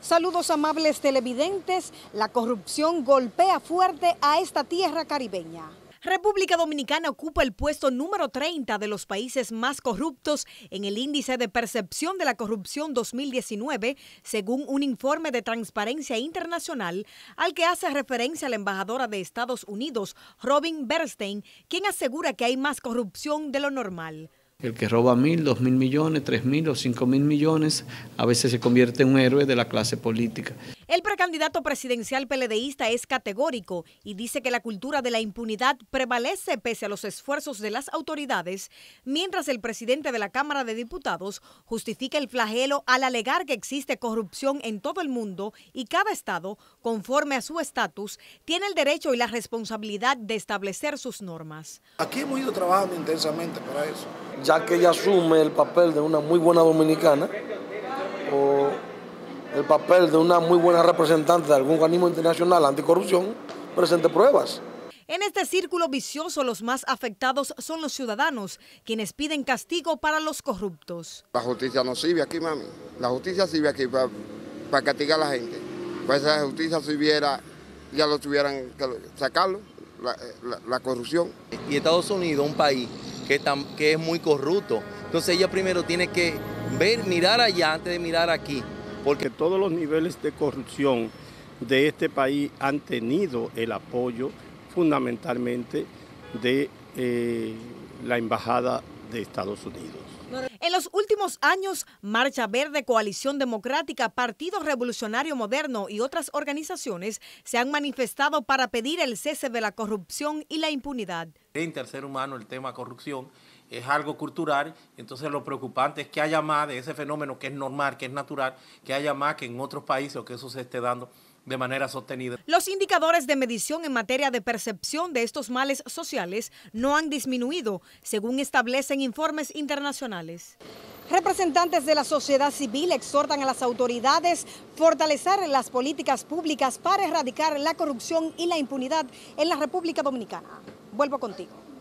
Saludos amables televidentes, la corrupción golpea fuerte a esta tierra caribeña. República Dominicana ocupa el puesto número 30 de los países más corruptos en el índice de percepción de la corrupción 2019, según un informe de Transparencia Internacional al que hace referencia la embajadora de Estados Unidos, Robin Bernstein, quien asegura que hay más corrupción de lo normal. El que roba mil, dos mil millones, tres mil o cinco mil millones, a veces se convierte en un héroe de la clase política. El precandidato presidencial peledeísta es categórico y dice que la cultura de la impunidad prevalece pese a los esfuerzos de las autoridades, mientras el presidente de la Cámara de Diputados justifica el flagelo al alegar que existe corrupción en todo el mundo y cada estado, conforme a su estatus, tiene el derecho y la responsabilidad de establecer sus normas. Aquí hemos ido trabajando intensamente para eso. Ya que ella asume el papel de una muy buena dominicana, el papel de una muy buena representante de algún organismo internacional anticorrupción, presente pruebas. En este círculo vicioso los más afectados son los ciudadanos, quienes piden castigo para los corruptos. La justicia no sirve aquí, mami. La justicia sirve aquí para, castigar a la gente. Pues esa justicia si hubiera ya lo tuvieran que sacarlo, la, corrupción. Y Estados Unidos, un país que, que es muy corrupto, entonces ella primero tiene que ver, mirar allá antes de mirar aquí porque todos los niveles de corrupción de este país han tenido el apoyo fundamentalmente de eh, la Embajada de Estados Unidos. En los últimos años, Marcha Verde, Coalición Democrática, Partido Revolucionario Moderno y otras organizaciones se han manifestado para pedir el cese de la corrupción y la impunidad en al ser humano el tema corrupción, es algo cultural, entonces lo preocupante es que haya más de ese fenómeno que es normal, que es natural, que haya más que en otros países o que eso se esté dando de manera sostenida. Los indicadores de medición en materia de percepción de estos males sociales no han disminuido, según establecen informes internacionales. Representantes de la sociedad civil exhortan a las autoridades fortalecer las políticas públicas para erradicar la corrupción y la impunidad en la República Dominicana. Vuelvo contigo.